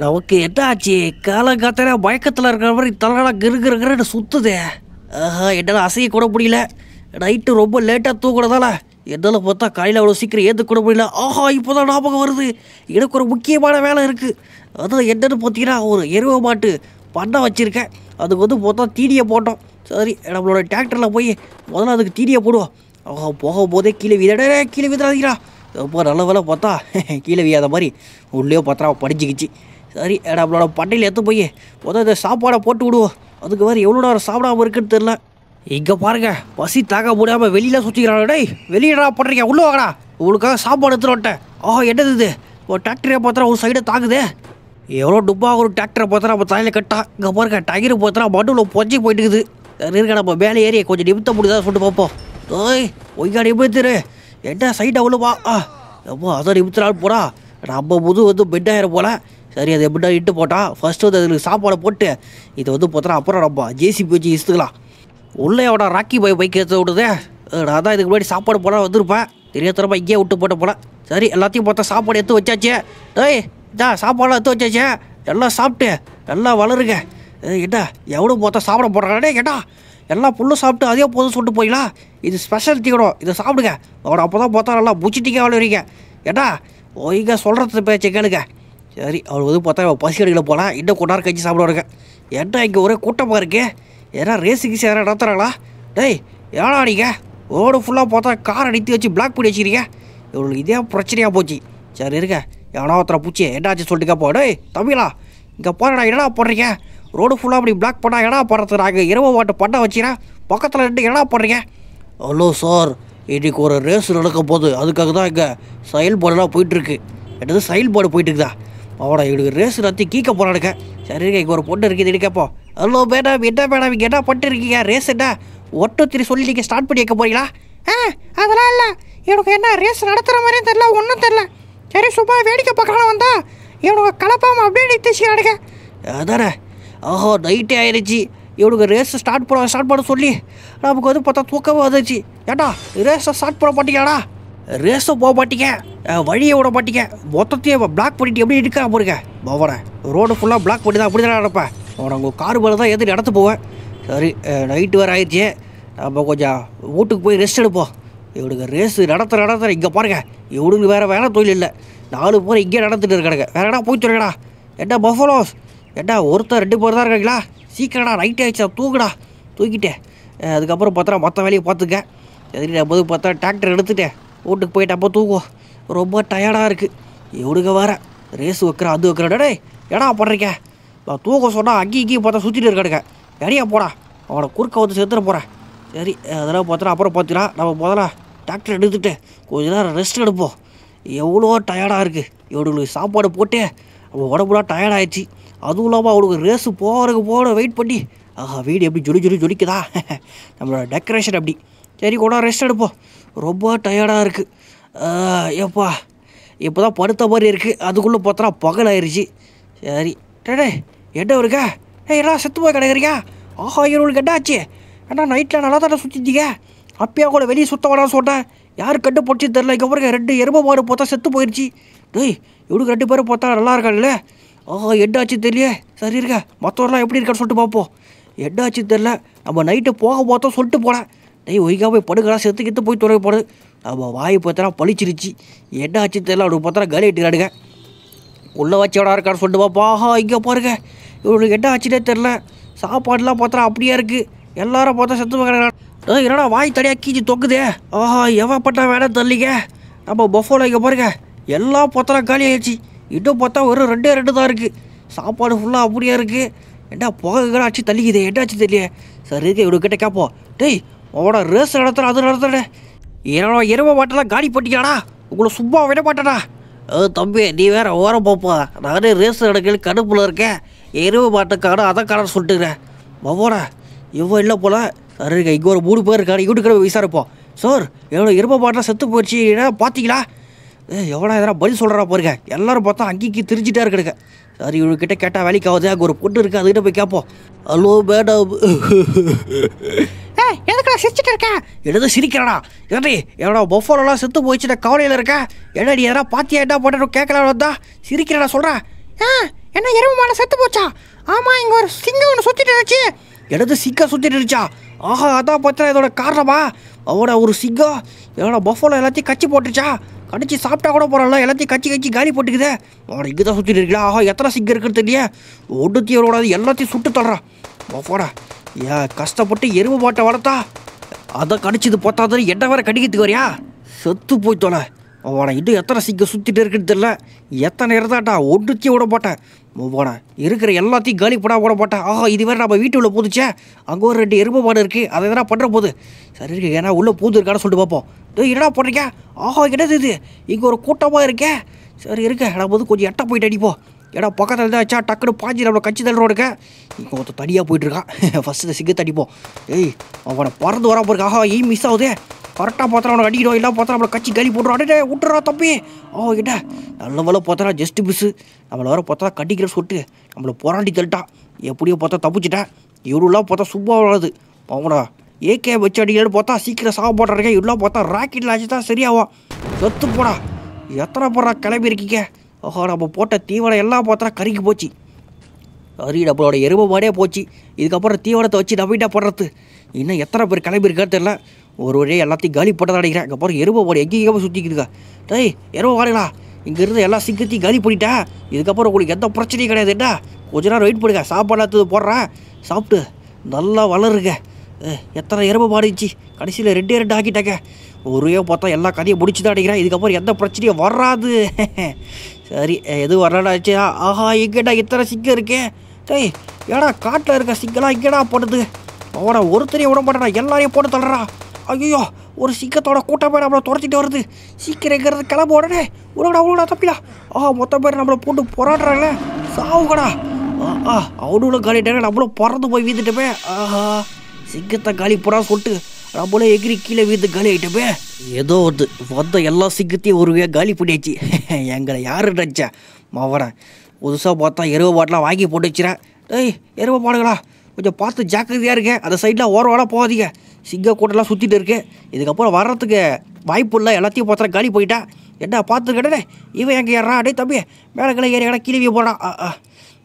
நமக்கு என்ன ஆச்சு காலங்காத்தால மயக்கத்தில் இருக்கிற மாதிரி தலைலாம் கிருகிருகிறன்னு சுற்றுதே ஆஹா என்னால் அசைய கூட முடியல நைட்டு ரொம்ப லேட்டாக தூங்கினதால என்னால் பார்த்தா காலையில் அவ்வளோ சீக்கிரம் ஏற்று கூட முடியல ஆஹா இப்போ தான் ஞாபகம் வருது எனக்கு ஒரு முக்கியமான வேலை இருக்குது அதில் என்னென்னு பார்த்தீங்கன்னா ஒரு எருவ மாட்டு பண்ணை வச்சுருக்கேன் அதுக்கு வந்து பார்த்தா தீனியை போட்டோம் சரி நம்மளோட டிராக்டரில் போய் முதல்ல அதுக்கு தீனியை போடுவோம் ஆஹா போதே கீழே விதடே கீழே விதறாதீங்களா ரொம்ப நல்ல வேலை பார்த்தா கீழே வியாத மாதிரி உள்ளே பார்த்தா படிச்சுக்கிச்சு சரி ஏடா அவளோட பட்டையில் எடுத்து போய் மொதல் இதை சாப்பாடை போட்டு விடுவோம் அதுக்கு வேறு எவ்வளோ நேரம் சாப்பிடாம இருக்குன்னு தெரில இங்கே பாருங்க பசி தாக்க முடியாமல் வெளியில் சுற்றிக்கிறாங்க டேய் வெளியிடா பண்ணுறீங்க உள்ளே வாங்கடா உங்களுக்காக சாப்பாடு எடுத்துட்டு ஆஹா என்னது இது ஒரு டிராக்டரை பார்த்தா ஒரு சைடை தாக்குது எவ்வளோ டுப்பாக ஒரு டிராக்டரை பார்த்தா நம்ம தலையில் கட்டா இங்கே பாருங்க டயர் பார்த்தா மடுவில் பொஞ்சி போயிட்டு இருக்குது இருக்க நம்ம மேலே ஏறி கொஞ்சம் நிமித்த முடியுதா சொல்லிட்டு பார்ப்போம் ஓய் ஒய்யா நிமித்துரு என்ன சைட் அவ்வளோவா ஆ எப்போ அதை நிமித்தினால் போடா நம்ம முது வந்து பெட்டாயிரம் போல சரி அது எப்படா இட்டு போட்டால் ஃபஸ்ட்டு வந்து அதுக்கு சாப்பாடை போட்டு இதை வந்து பார்த்தா அப்புறம் ரப்பா ஜேசிபி வச்சு இசுத்துக்கலாம் உள்ளே எவ்வளோ ராக்கி பாய் பைக் ஏற்ற விடுதே நான் தான் இதுக்கு முன்னாடி சாப்பாடு போட வந்திருப்பேன் தெரியாதரப்பா இங்கேயே விட்டு போட்ட போல சரி எல்லாத்தையும் பார்த்தா சாப்பாடு எடுத்து வச்சாச்சே டேய் இதா சாப்பாடெலாம் எடுத்து வச்சாச்சே எல்லாம் சாப்பிட்டு எல்லாம் வளருங்க ஏட்டா எவ்வளோ பார்த்தா சாப்பிட போடுறாடே கேட்டா எல்லாம் புல்லும் சாப்பிட்டு அதே போதும் சுட்டு போயிடலாம் இது ஸ்பெஷல் தீக்கணும் இதை சாப்பிடுங்க அவனை அப்போ தான் பார்த்தா நல்லா முடிச்சிட்டிங்க வளருவீங்க ஏட்டா ஒய்ங்க சொல்கிறது பேச்சு கேளுங்க சரி அவள் வந்து பார்த்தா அவள் பசி அடிக்கல போகலாம் இன்னும் கொஞ்ச நேரம் கழிச்சு சாப்பிட என்ன இங்கே ஒரே கூட்டமாக இருக்கே ஏன்னா ரேஸுக்கு சேர நடத்துகிறாங்களா டேய் ஏடா நீங்கள் ரோடு ஃபுல்லாக பார்த்தா காரை நிறுத்தி வச்சு பிளாக் பண்ணி வச்சுக்கிறீங்க இவளுக்கு இதே பிரச்சனையாக போச்சு சரி இருக்க எவனா ஒருத்தரை பூச்சி என்னாச்சு சொல்லிட்டு கேட்போம் டேய் தமிழா இங்கே போகிறடா என்னடா போடுறீங்க ரோடு ஃபுல்லாக அப்படி பிளாக் பண்ணால் என்ன பண்ணுறது நாங்கள் இரவு வாட்டு பண்ண வச்சுக்கிறேன் பக்கத்தில் ரெண்டு என்ன பண்ணுறீங்க ஹலோ சார் இன்றைக்கி ஒரு ரேஸ் நடக்க போகுது அதுக்காக தான் இங்கே செயல்பாடுலாம் போயிட்டுருக்கு என்னது செயல்பாடு போயிட்டுருக்குதா அவடா இவங்க ரேஸ் நடத்தி கீக்க போறாடுக்க சரி இங்கே ஒரு பொண்ணு இருக்குது இடிக்கப்போ ஹலோ மேடம் என்ன மேடம் இங்கே என்ன பண்ணிட்டு இருக்கீங்க ரேஸ் என்ன திரி சொல்லி நீங்கள் ஸ்டார்ட் பண்ணி வைக்க போறீங்களா ஆ அதெல்லாம் இல்லை எனக்கு என்ன ரேஸ் நடத்துகிற மாதிரியும் தெரில ஒன்றும் தெரில சரி சும்மா வேடிக்கை பார்க்கலாம் வந்தா இவனுக்கு கலப்பாமல் அப்படியே நிறுத்திச்சு நடக்க அதானே ஆஹோ நைட்டே ஆயிடுச்சு இவனுக்கு ரேஸ் ஸ்டார்ட் பண்ண ஸ்டார்ட் பண்ண சொல்லி நமக்கு வந்து பார்த்தா தூக்கமாக வந்துச்சு ஏட்டா ரேஸை ஸ்டார்ட் பண்ண மாட்டீங்களாடா ரேஸை போக மாட்டீங்க வழியை விட மாட்டீங்க மொத்தத்தையும் பிளாக் பண்ணிட்டு எப்படி இருக்கா போருங்க போவேன் ரோடு ஃபுல்லாக பிளாக் பண்ணி தான் அப்படி தான் நடப்பேன் அவனை உங்கள் கார் மேலே தான் எது நடத்து போவேன் சரி நைட்டு வேறு ஆயிடுச்சு நம்ம கொஞ்சம் வீட்டுக்கு போய் ரெஸ்ட் எடுப்போம் இவனுக்கு ரேஸ் நடத்த நடத்துகிற இங்கே பாருங்க இவனுக்கு வேறு வேறு தொழில் இல்லை நாலு பேர் இங்கே நடந்துட்டு இருக்கானுங்க வேற இடம் போய் சொல்லுங்கடா என்ன பஃபலோஸ் என்ன ஒருத்தர் ரெண்டு பேர் தான் இருக்காங்களா சீக்கிரடா நைட்டு ஆயிடுச்சா தூக்குடா தூக்கிட்டேன் அதுக்கப்புறம் பார்த்தா மற்ற வேலையை பார்த்துக்க எதிரி நான் பார்த்தா டிராக்டர் எடுத்துட்டேன் வீட்டுக்கு போயிட்டு அப்போ தூக்குவோம் ரொம்ப டயர்டாக இருக்குது எவனுக்கு வர ரேஸ் வைக்கிறேன் அது வைக்கிறேன் டே ஏடா பண்ணுறீங்க நான் தூக்க சொன்னால் அங்கேயும் இங்கேயும் பார்த்தா சுற்றிட்டு இருக்காடுங்க எடையா போடா அவனை குறுக்க வந்து சேர்த்துட்டு போகிறேன் சரி அதெல்லாம் பார்த்தனா அப்புறம் பார்த்தினா நம்ம முதல்ல டாக்டர் எடுத்துகிட்டு கொஞ்ச நேரம் ரெஸ்ட் எடுப்போம் எவ்வளோ டயர்டாக இருக்குது இவனுங்களுக்கு சாப்பாடு போட்டு அவன் உடம்புலாம் டயர்டாயிடுச்சு அதுவும் இல்லாமல் அவனுக்கு ரேஸு போகிறதுக்கு போகிற வெயிட் பண்ணி ஆஹா வீடு எப்படி ஜொலி ஜொலி ஜொலிக்குதா நம்மளோட டெக்கரேஷன் அப்படி சரி கூட ரெஸ்ட் எடுப்போம் ரொம்ப டயர்டாக இருக்குது எப்பா இப்போ தான் படுத்த மாதிரி இருக்குது அதுக்குள்ளே பார்த்தனா பகல் ஆயிடுச்சு சரி டேடே எட்ட இருக்கா ஏ எல்லாம் செத்து போய் கிடைக்கிறியா ஆஹா இருவளுக்கு என்னாச்சு ஏன்னா நைட்டில் நல்லா தானே சுற்றிட்டீங்க அப்பயா கூட வெளியே சுத்த வேணாம்னு சொன்னேன் யார் கட்டு பிடிச்சி தெரில இங்கே பாருங்க ரெண்டு எரும மாடு பார்த்தா செத்து போயிடுச்சு டேய் இவனுக்கு ரெண்டு பேரும் பார்த்தா நல்லா இருக்காங்கல்ல ஆஹா எட்டாச்சு தெரியல சரி இருக்க மற்றவரெலாம் எப்படி இருக்கான்னு சொல்லிட்டு பார்ப்போம் எட்டாச்சு தெரில நம்ம நைட்டு போக பார்த்தோம் சொல்லிட்டு போனேன் டேய் ஒய்கா போய் படுக்கலாம் செத்து கெத்து போய் துறை போடுது அவள் வாய் பார்த்தனா பளிச்சிருச்சு என்ன ஆச்சு தெரியல அவனுக்கு கலி காலிட்டுக்காடுங்க உள்ளே வச்சு எவ்வளோ இருக்கான்னு சொல்லிட்டு பாப்பா இங்கே பாருங்க இவனுக்கு என்ன ஆச்சுன்னே தெரில சாப்பாடுலாம் பார்த்தா அப்படியே இருக்குது எல்லாரும் பார்த்தா செத்து பார்க்குறாங்க என்னடா வாய் தனியாக கீச்சு தொக்குதே ஆஹா எவப்பட்டா வேணாம் தள்ளிங்க நம்ம பொஃபோல இங்கே பாருங்க எல்லாம் பார்த்தா காலி ஆயிடுச்சு இன்னும் பார்த்தா ஒரு ரெண்டே ரெண்டு தான் இருக்குது சாப்பாடு ஃபுல்லாக அப்படியே இருக்குது என்ன புகை ஆச்சு தள்ளிக்குது என்ன ஆச்சு தெரியல சரி இருக்கு இவனுக்கிட்ட கேட்போம் டேய் ஓட ரேஸ் நடத்துகிற அது நடத்துற என்னோட எருமை மாட்டெல்லாம் காடி போட்டிக்கடா உங்களை சும்மா விட மாட்டேடா தம்பி நீ வேற ஓரம் போப்பா நானே ரேஸ் நடக்கல கடுப்பில் இருக்கேன் எருவு பாட்டுக்கான அதை காரணம் சொல்லிட்டுக்கிறேன் மவோட இவ்வளோ இல்லை போல அருங்க இங்கே ஒரு மூணு பேர் இருக்காரு இங்கிட்டு கிட்ட விசாரிப்போம் சார் எவ்வளோ எருமை மாட்டெலாம் செத்து போயிடுச்சுன்னா பார்த்தீங்களா ஏ எவ்வளோ எதனா பதில் சொல்கிறா பாருங்க எல்லோரும் பார்த்தா அங்கேக்கு திரிச்சிட்டா இருக்குதுங்க இவங்க கிட்டே கேட்டால் வேலைக்கு ஆகுது அங்கே ஒரு பொண்ணு இருக்குது அதுக்கிட்ட போய் கேட்போம் ஹலோ மேடம் எதுக்கடா சிரிச்சிட்டு இருக்க எழுது சிரிக்கிறடா என்னடி என்னோட பொஃபோலெல்லாம் செத்து போயிச்சுட்ட கவலையில் இருக்க என்னடி எதனா பாத்தியா என்ன போட்டு கேட்கலாம் வந்தா சிரிக்கிறடா சொல்கிறேன் ஆ என்ன எருமை மாடை செத்து போச்சா ஆமாம் இங்கே ஒரு சிங்கம் ஒன்று சுற்றிட்டு இருந்துச்சு எழுது சிங்கம் சுற்றிட்டு இருந்துச்சா ஆஹா அதான் பார்த்தா இதோட காரணமா அவனோட ஒரு சிங்கம் என்னோட பஃபோல எல்லாத்தையும் கச்சி போட்டுச்சா கடிச்சு சாப்பிட்டா கூட போகிறோம்ல எல்லாத்தையும் கச்சி கச்சி காலி போட்டுக்குது அவனை இங்கே தான் சுற்றிட்டு இருக்கா ஆஹா எத்தனை சிங்கம் இருக்குன்னு தெரியல ஒன்றுத்தையும் எல்லாத்தையும் சுட்டு தர்றான் பஃபோட யா கஷ்டப்பட்டு எருவு மாட்டை வளர்த்தா அதை கடிச்சது போத்தாதான் என்ன வேற கடிக்கிறதுக்கு வரியா செத்து போய் தோலை அவனை இன்னும் எத்தனை சிங்க சுற்றிட்டு இருக்குன்னு தெரில எத்தனை இருந்தாட்டா ஒன்றுத்தையும் விட மாட்டேன் போனேன் இருக்கிற எல்லாத்தையும் காலி போட போட மாட்டேன் ஆஹா இது வேறு நம்ம வீட்டு உள்ள போதுச்சே அங்கே ஒரு ரெண்டு எருமை மாடு இருக்குது அதை எதனா பண்ணுற போது சரி இருக்கு ஏன்னா உள்ளே பூந்து இருக்கான்னு சொல்லிட்டு பார்ப்போம் இது என்னடா பண்ணுறீங்க ஆஹா என்னது இது இங்கே ஒரு கூட்டமாக இருக்கே சரி இருக்க நம்ம வந்து கொஞ்சம் எட்ட போயிட்டு அடிப்போம் ஏடா பக்கத்தில் தான் வச்சா டக்குனு பாஞ்சி நம்மளை கட்சி தள்ளுறோம் இருக்க இங்கே ஒருத்தர் தனியாக போயிட்டுருக்கான் ஃபஸ்ட்டு சிக்கு தடிப்போம் ஏய் அவனை பறந்து வரா போயிருக்கா ஆஹா ஏய் மிஸ் ஆகுதே கரெக்டாக பார்த்தா அவனை அடிக்கிறோம் எல்லாம் பார்த்தா நம்மளை கட்சி கலி போட்டுறோம் விட்டுறா தப்பி ஓ கிட்ட நல்ல வேலை பார்த்தா ஜஸ்ட் மிஸ்ஸு நம்மளை வர பார்த்தா கட்டிக்கிற சொட்டு நம்மளை போராண்டி தள்ளிட்டான் எப்படியோ பார்த்தா தப்பிச்சிட்டேன் இவருலாம் பார்த்தா சும்மா வராது அவங்களா ஏகே வச்சு அடிக்கிறேன்னு பார்த்தா சீக்கிரம் சாக போட்டுறேன் இவ்வளோ பார்த்தா ராக்கெட்டில் ஆச்சு தான் சரியாகும் செத்து போடா எத்தனை போடுறா கிளம்பி இருக்கீங்க ஓஹோ நம்ம போட்ட தீவனம் எல்லாம் போத்தனா கறிக்கு போச்சு அறி நம்மளோட எருமை மாடே போச்சு இதுக்கப்புறம் தீவனத்தை வச்சு நம்பிட்டா போடுறது இன்னும் எத்தனை பேர் கிளம்பியிருக்கான்னு தெரில ஒரு ஒரே எல்லாத்தையும் காலி போட்டதான் அடிக்கிறேன் அதுக்கப்புறம் எருமை மாடு எங்கேயும் சுற்றிக்கிதுக்கா டேய் எருமை இங்கே இங்கேருந்து எல்லா சிங்கத்தையும் காலி பண்ணிட்டேன் இதுக்கப்புறம் உங்களுக்கு எந்த பிரச்சனையும் கிடையாதுடா கொஞ்ச நேரம் வெயிட் பண்ணுங்க சாப்பாடு போடுறேன் சாப்பிட்டு நல்லா வளருங்க எத்தனை எறும்பு மாறிச்சு கடைசியில் ரெண்டே ரெண்டு ஆக்கிட்டாங்க ஒரே பார்த்தா எல்லா கதையும் முடிச்சு தான் அடிக்கிறேன் இதுக்கப்புறம் எந்த பிரச்சனையும் வராது சரி எது வரலாடாச்சு ஆஹா எங்கேடா இத்தனை சிங்கம் இருக்கே டேய் ஏடா காட்டில் இருக்க சிங்கெல்லாம் இங்கேடா போடுது அவனை ஒருத்தரையும் விட மாட்டேடா எல்லாரையும் போட்டு தள்ளுறா ஐயோ ஒரு சிக்கத்தோட கூட்டம் பேர் நம்மளை துரத்திட்டு வருது சீக்கிரம் எங்கிறது கிளம்ப உடனே உருடா உருடா தப்பிடா ஆ மொத்த பேர் நம்மளை போட்டு போராடுறாங்களே சாவுகடா ஆ அவனும் காலிட்டாங்க நம்மளும் பறந்து போய் வீத்துட்டுமே ஆஹா சிங்கத்தை காலி போடா சொட்டு ரபுல எகிரி கீழே வீழ்ந்து காலி ஆகிட்டோமே ஏதோ ஒரு வந்த எல்லா சிக்கத்தையும் ஒரு காலி பண்ணியாச்சு எங்களை யார் நினச்சா மாவரன் புதுசாக பார்த்தா எருவ பாட்டெலாம் வாங்கி போட்டு வச்சுறேன் டேய் எருவ பாடுகளா கொஞ்சம் பார்த்து ஜாக்கிரதையாக இருக்கேன் அந்த சைடெலாம் ஓரவாலாம் போகாதீங்க சிங்க கூட்டெல்லாம் சுற்றிட்டு இருக்கு இதுக்கப்புறம் வர்றதுக்கு வாய்ப்பு இல்லை எல்லாத்தையும் பார்த்தா காலி போயிட்டா என்ன பார்த்துக்கிட்டே இவன் எங்கே ஏறா அடே தம்பி மேலே கிளை ஏறி கடை கீழே போகிறான்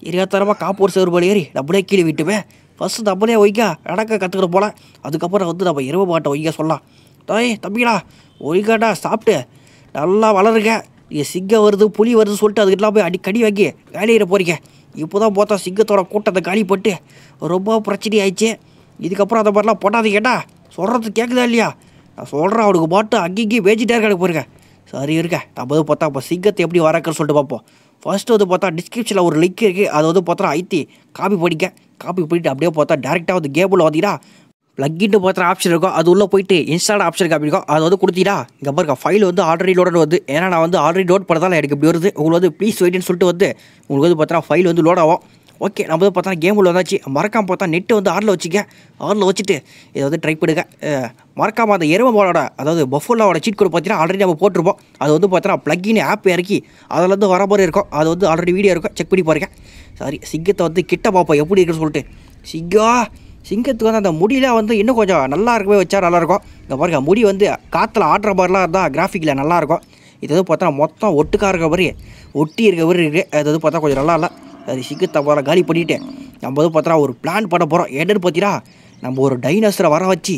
எரியாத்தரமாக காப்பூர் போல ஏறி நம்மளே கீழே விட்டுவேன் ஃபஸ்ட்டு தப்பலே ஒய்கா அடக்க கற்றுக்கிற போல அதுக்கப்புறம் வந்து நம்ம இரவு பாட்டை ஒய்கா சொல்லலாம் தாய் தம்பிடா ஒய்காடா சாப்பிட்டு நல்லா வளருங்க இங்கே சிங்கம் வருது புளி வருதுன்னு சொல்லிட்டு அதுக்கெல்லாம் போய் அடிக்கடி வாங்கி வேலையிட போகிறீங்க இப்போ தான் பார்த்தா சிங்கத்தோட கூட்டத்தை காலிப்பட்டு ரொம்ப பிரச்சனை ஆயிடுச்சு இதுக்கப்புறம் அந்த மாதிரிலாம் போட்டாதீங்கடா சொல்கிறது கேட்குதா இல்லையா நான் சொல்கிறேன் அவனுக்கு பாட்டு அங்கேயும் வேஜிட்டே இருக்க போயிருங்க சரி இருக்க நம்ம வந்து பார்த்தா இப்போ சிங்கத்தை எப்படி வரக்குன்னு சொல்லிட்டு பார்ப்போம் ஃபஸ்ட்டு வந்து பார்த்தா டிஸ்கிரிப்ஷனில் ஒரு லிங்க் இருக்குது அது வந்து பார்த்தா ஐத்தி காப்பி படிக்க காப்பி போயிட்டு அப்படியே பார்த்தா டேரெக்டாக வந்து கேபிள் ஓதிடா ப்ளக்கின்னு பார்த்துற ஆப்ஷன் இருக்கும் அது உள்ளே போயிட்டு இன்ஸ்டால் ஆப்ஷன் காப்பி இருக்கும் அது வந்து கொடுத்தீடா இங்கே பாருங்க ஃபைல் வந்து ஆல்ரெடி லோடட் வந்து ஏன்னா நான் வந்து ஆல்ரெடி லோட் பண்ணதால எனக்கு இப்படி வருது உங்களுக்கு வந்து ப்ளீஸ் வெயிட்டுன்னு சொல்லிட்டு வந்து உங்களுக்கு வந்து பார்த்தீங்கன்னா ஃபைல் வந்து லோட் ஆகும் ஓகே நம்ம வந்து பார்த்தா கேம் உள்ள வந்தாச்சு மறக்காமல் பார்த்தா நெட்டு வந்து ஆரில் வச்சுக்க ஆரில் வச்சுட்டு இதை வந்து ட்ரை பண்ணுங்க மறக்காமல் அந்த போலோட அதாவது பஃபோலாவோட சீட் கூட பார்த்தீங்கன்னா ஆல்ரெடி நம்ம போட்டிருப்போம் அது வந்து பார்த்தீங்கன்னா ப்ளக்கின் ஆப் இறக்கி அதில் வந்து வர மாதிரி இருக்கும் அது வந்து ஆல்ரெடி வீடியோ இருக்கும் செக் பண்ணி பாருங்கள் சாரி சிங்கத்தை வந்து கிட்ட பார்ப்போம் எப்படி இருக்குன்னு சொல்லிட்டு சிங்கா சிங்கத்துக்கு வந்து அந்த முடியெலாம் வந்து இன்னும் கொஞ்சம் நல்லா இருக்கவே வச்சா நல்லாயிருக்கும் இந்த பாருங்க முடி வந்து காற்றுல ஆடுற மாதிரிலாம் இருந்தால் கிராஃபிக்கில் நல்லாயிருக்கும் இது எதுவும் பார்த்தா மொத்தம் ஒட்டுக்காக இருக்க மாதிரி ஒட்டி இருக்க மாதிரி இருக்குது அது எது பார்த்தா கொஞ்சம் நல்லா இல்லை அது சிங்கத்தை போகிற காலி பண்ணிவிட்டு நம்ம எதுவும் பார்த்தா ஒரு பிளான் பண்ண போகிறோம் என்னென்னு பார்த்தீங்கன்னா நம்ம ஒரு டைனோசரை வர வச்சு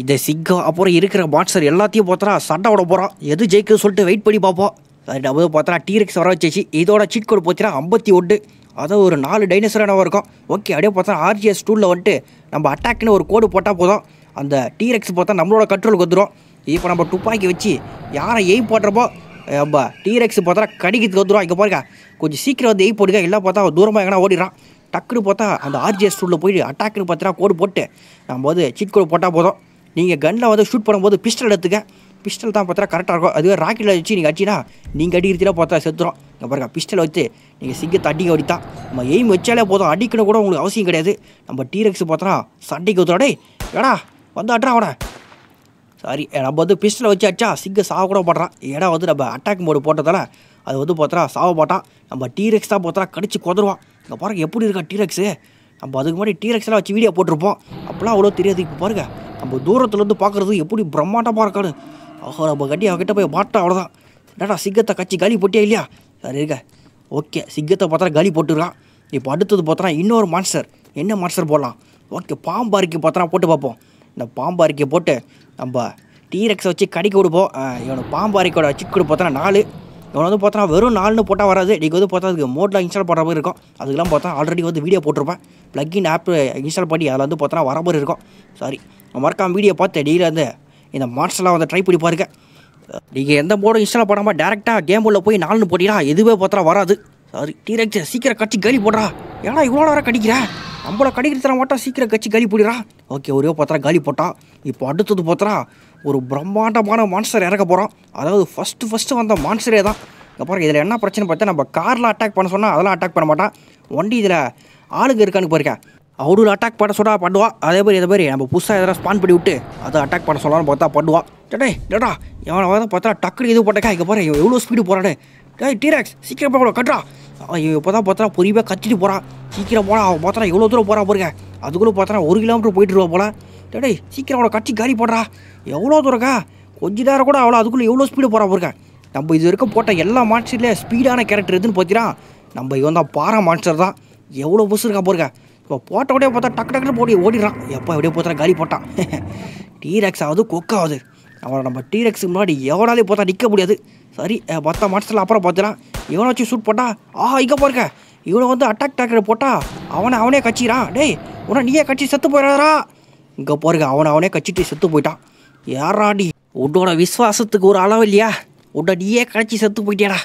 இந்த சிங்கம் அப்புறம் இருக்கிற மாட்சர் எல்லாத்தையும் பார்த்தா சண்டை விட போகிறோம் எது ஜெயிக்குன்னு சொல்லிட்டு வெயிட் பண்ணி பார்ப்போம் அது நம்ம பார்த்தா டீரெக்ஸ் வர வச்சு இதோட சீட் கோடு பார்த்தீங்கன்னா ஐம்பத்தி ஒன்று அதை ஒரு நாலு டைனோசர் என்ன இருக்கும் ஓகே அப்படியே பார்த்தா ஆர்ஜிஎஸ் டூலில் வந்துட்டு நம்ம அட்டாக்னு ஒரு கோடு போட்டால் போதும் அந்த டீரெக்ஸ் பார்த்தா நம்மளோட கண்ட்ரோலுக்கு வந்துடும் இப்போ நம்ம துப்பாக்கி வச்சு யாரை எய் போடுறப்போ நம்ம டீரெக்ஸ் பார்த்தா கடிக்கிறதுக்கு வந்துடும் இங்கே பாருங்க கொஞ்சம் சீக்கிரம் வந்து எய் போடுங்க இல்லை பார்த்தா அவன் தூரமாக எங்கன்னா ஓடிடுறான் டக்குன்னு பார்த்தா அந்த ஆர்ஜிஎஸ் டூலில் போயிட்டு அட்டாக்னு பார்த்தா கோடு போட்டு நம்ம வந்து சீட் கோடு போட்டால் போதும் நீங்கள் கன்னில் வந்து ஷூட் பண்ணும்போது பிஸ்டல் எடுத்துக்க பிஸ்டல் தான் பார்த்தா கரெக்டாக இருக்கும் அதுவே ராக்கெட்டில் வச்சு நீங்கள் அடிச்சினா நீங்கள் அடிக்கிறதுல பார்த்தா செத்துடும் இங்கே பாருங்கள் பிஸ்டலை வைத்து நீங்கள் சிங்கத்தை அடிக்க அடித்தா நம்ம எய்ம் வச்சாலே போதும் அடிக்கணும் கூட உங்களுக்கு அவசியம் கிடையாது நம்ம டீரெக்ஸ் பார்த்தோன்னா சண்டைக்கு ஊற்றுறாடே ஏடா வந்து அட்ரா அவனை சாரி நம்ம வந்து பிஸ்டலை வச்சு அடிச்சா சிங்க சாவ கூட போடுறான் ஏடா வந்து நம்ம அட்டாக் மோடு போட்டதால அது வந்து பார்த்தா சாவ போட்டான் நம்ம டீரெக்ஸ் தான் பார்த்தா கடிச்சு கொதருவான் இங்கே பாருங்கள் எப்படி இருக்கா டீரெக்ஸு நம்ம அதுக்கு முன்னாடி டீரெக்ஸ்லாம் வச்சு வீடியோ போட்டிருப்போம் அப்போலாம் அவ்வளோ தெரியாது இப்போ பாருங்கள் நம்ம தூரத்துலேருந்து பார்க்குறது எப்படி பிரம்மாண்டமாக இருக்கான்னு ஆஹோ நம்ம கட்டி அவகிட்ட போய் மாட்டோம் அவ்வளோதான் என்னடா சிங்கத்தை கட்சி காலி போட்டியா இல்லையா சரி இருக்க ஓகே சிங்கத்தை பார்த்தா காலி போட்டுருக்கான் இப்போ அடுத்தது பார்த்தோன்னா இன்னொரு மான்ஸ்டர் என்ன மான்ஸ்டர் போடலாம் ஓகே பாம்பு அறிக்கை பார்த்தோன்னா போட்டு பார்ப்போம் இந்த பாம்பு அரிக்கை போட்டு நம்ம டீரெக்ஸை வச்சு கடிக்க விடுப்போம் இவனை பாம்பு அரிக்கையோட கொடு பார்த்தா நாலு இவன் வந்து பார்த்தா வெறும் நாலுன்னு போட்டால் வராது நீங்கள் வந்து பார்த்தா அதுக்கு மோட்டில் இன்ஸ்டால் பண்ணுற மாதிரி இருக்கும் அதுக்கெல்லாம் பார்த்தா ஆல்ரெடி வந்து வீடியோ போட்டிருப்பேன் ப்ளக்கின் ஆப் இன்ஸ்டால் பண்ணி அதில் வந்து பார்த்தா வர மாதிரி இருக்கும் சாரி மறக்காமல் வீடியோ பார்த்து டெய்லியில் வந்து இந்த மாஸ்டர்லாம் வந்து ட்ரை பண்ணி பாருங்கள் நீங்கள் எந்த போர்டும் இன்ஸ்டால் பண்ணாமல் டேரெக்டாக கேம் உள்ள போய் நாலுன்னு போட்டிங்கன்னா எதுவே பார்த்தா வராது சாரி டீரெக்ஸ் சீக்கிரம் கட்சி கலி போடுறா ஏன்னா இவ்வளோ நேரம் கடிக்கிற நம்மள கடிக்கிறத சீக்கிரம் கட்சி கலி போடுறா ஓகே ஒரே பார்த்தா காலி போட்டான் இப்போ அடுத்தது பார்த்தா ஒரு பிரம்மாண்டமான மான்சர் இறக்க போகிறோம் அதாவது ஃபஸ்ட்டு ஃபஸ்ட்டு வந்த மான்சரே தான் அப்புறம் இதில் என்ன பிரச்சனை பார்த்தா நம்ம காரில் அட்டாக் பண்ண சொன்னால் அதெல்லாம் அட்டாக் பண்ண மாட்டான் வண்டி இதில் ஆளுங்க இருக்கான்னு போயிருக்கேன் அவரும் அட்டாக் பண்ண சொன்னா பண்ணுவா அதே மாதிரி அதே மாதிரி நம்ம புதுசாக எதனா ஸ்பான் பண்ணி விட்டு அதை அட்டாக் பண்ண சொல்லலாம்னு பார்த்தா பண்ணுவா டே டேடா எவனை வந்து பார்த்தா டக்குனு இது பண்ணக்கா இங்கே போகிறேன் எவ்வளோ ஸ்பீடு போகிறானே டே டீராக்ஸ் சீக்கிரம் போகணும் கட்டுறா அவன் இப்போ தான் பார்த்தா பொறுமையாக கத்திட்டு போகிறான் சீக்கிரம் போனால் அவன் பார்த்தா எவ்வளோ தூரம் போகிறான் பாருங்க அதுக்குள்ளே பார்த்தா ஒரு கிலோமீட்டர் போயிட்டுருவா போல டேடே சீக்கிரம் அவனை கட்டி காரி போடுறா எவ்வளோ தூரக்கா கொஞ்ச நேரம் கூட அவ்வளோ அதுக்குள்ளே எவ்வளோ ஸ்பீடு போகிறான் பாருங்க நம்ம இது வரைக்கும் போட்ட எல்லா மான்ஸ்டர்லேயே ஸ்பீடான கேரக்டர் எதுன்னு பார்த்தீங்கன்னா நம்ம இவன் தான் பாரா மான்ஸ்டர் தான் எவ்வளோ புதுசு இருக்கா பாருங்க இப்போ போட்ட உடனே பார்த்தா டக்கு டக்குனு போடி ஓடிடுறான் எப்போ எப்படியே போத்தா காலி போட்டான் டீரெக்ஸ் ஆகுது கொக்காவது அவனை நம்ம டீரெக்ஸுக்கு முன்னாடி எவனாலே பார்த்தா நிற்க முடியாது சரி பத்த மாட்ஸில் அப்புறம் பார்த்துறான் இவனை வச்சு ஷூட் போட்டா ஆ இங்கே போயிருக்க இவனை வந்து அட்டாக் டேக்கரை போட்டா அவனை அவனே கட்சிறான் டேய் உன நீயே கட்சி செத்து போயிடாதா இங்கே போயிருக்க அவனை அவனே கட்சிட்டு செத்து போயிட்டான் யாராடி உன்னோட விஸ்வாசத்துக்கு ஒரு அளவு இல்லையா உன்னை நீயே கட்சி செத்து போயிட்டியாடா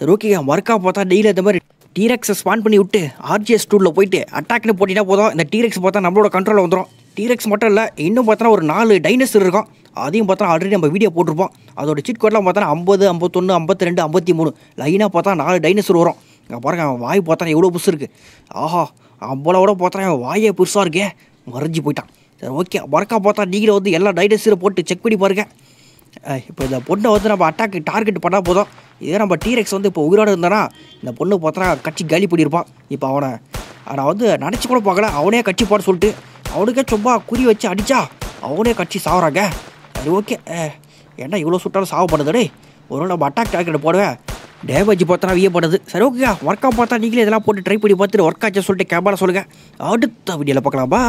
சரி ஓகே மறுக்கா பார்த்தா டெய்லி இந்த மாதிரி டீரெக்ஸை ஸ்பான் பண்ணி விட்டு ஆர்ஜிஎஸ் டூவில் போயிட்டு அட்டாக்னு போட்டினா போதும் இந்த டீரெக்ஸ் பார்த்தா நம்மளோட கண்ட்ரோலில் வந்துடும் டீரெக்ஸ் மட்டும் இல்லை இன்னும் பார்த்தோன்னா ஒரு நாலு டைனஸ்டர் இருக்கும் அதையும் பார்த்தா ஆல்ரெடி நம்ம வீடியோ போட்டிருப்போம் அதோட சீட் கோட்லாம் பார்த்தோன்னா ஐம்பது ஐம்பத்தொன்று ஐம்பத்தி ரெண்டு ஐம்பத்தி மூணு லைனாக பார்த்தா நாலு டைனோசர் வரும் இங்கே பாருங்க அவன் வாய் பார்த்தா எவ்வளோ புதுசு இருக்குது ஆஹா அவ்வளோட பார்த்தா அவன் வாயே புதுசாக இருக்கே மறைஞ்சி போயிட்டான் சரி ஓகே மறக்கா பார்த்தா நீங்களே வந்து எல்லா டைனோசரும் போட்டு செக் பண்ணி பாருங்கள் இப்போ இந்த பொண்ணை வந்து நம்ம அட்டாக்கு டார்கெட் பண்ணால் போதும் இதே நம்ம டீரெக்ஸ் வந்து இப்போ உயிரோடு இருந்தானா இந்த பொண்ணு பார்த்தனா கட்சி காலி பண்ணியிருப்பான் இப்போ அவனை ஆனால் வந்து நினச்சி கூட பார்க்கல அவனே கட்சி போட சொல்லிட்டு அவனுக்கே சும்மா குறி வச்சு அடித்தா அவனே கட்சி சாவுறாங்க அது ஓகே என்ன இவ்வளோ சுட்டாலும் சாவு ஒரு நம்ம அட்டாக் டார்கெட் போடுவேன் டேமேஜ் பார்த்தனா வியப்படுது சரி ஓகேயா ஒர்க்காக பார்த்தா நீங்களே இதெல்லாம் போட்டு ட்ரை பண்ணி பார்த்துட்டு ஒர்க் ஆச்சு சொல்லிட்டு கேமரா சொல்லுங்கள் அடுத்த வீடியோவில் பார்க்கலாம் பா